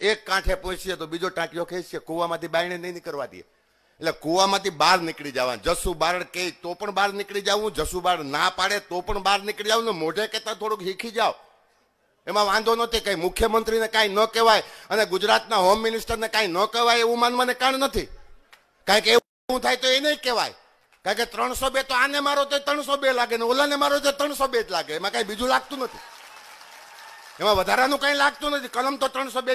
એક કાંઠે પહોંચીએ તો બીજો ટાંટિયો ખેંચીએ કૂવામાંથી બાયણે નહીં નીકળવા દઈએ એટલે કૂવામાંથી બહાર નીકળી જવાનું જસુ બારડ કે તો પણ બહાર નીકળી જવું જસુ બાર ના પાડે તો પણ બહાર નીકળી જવું ને મોઢે કહેતા થોડુંક શીખી જાઓ એમાં વાંધો નથી કંઈ મુખ્યમંત્રીને કાંઈ ન કહેવાય અને ગુજરાતના હોમ મિનિસ્ટરને કાંઈ ન કહેવાય એવું માનવાને કારણ નથી કારણ કે એવું થાય તો એ નહીં કહેવાય કારણ કે ત્રણસો બે તો આને મારો તો ત્રણસો બે લાગે ને ઓલાને મારો તો ત્રણસો બે જ લાગે એમાં કાંઈ બીજું લાગતું નથી એમાં વધારાનું કાંઈ લાગતું નથી કલમ તો ત્રણસો બે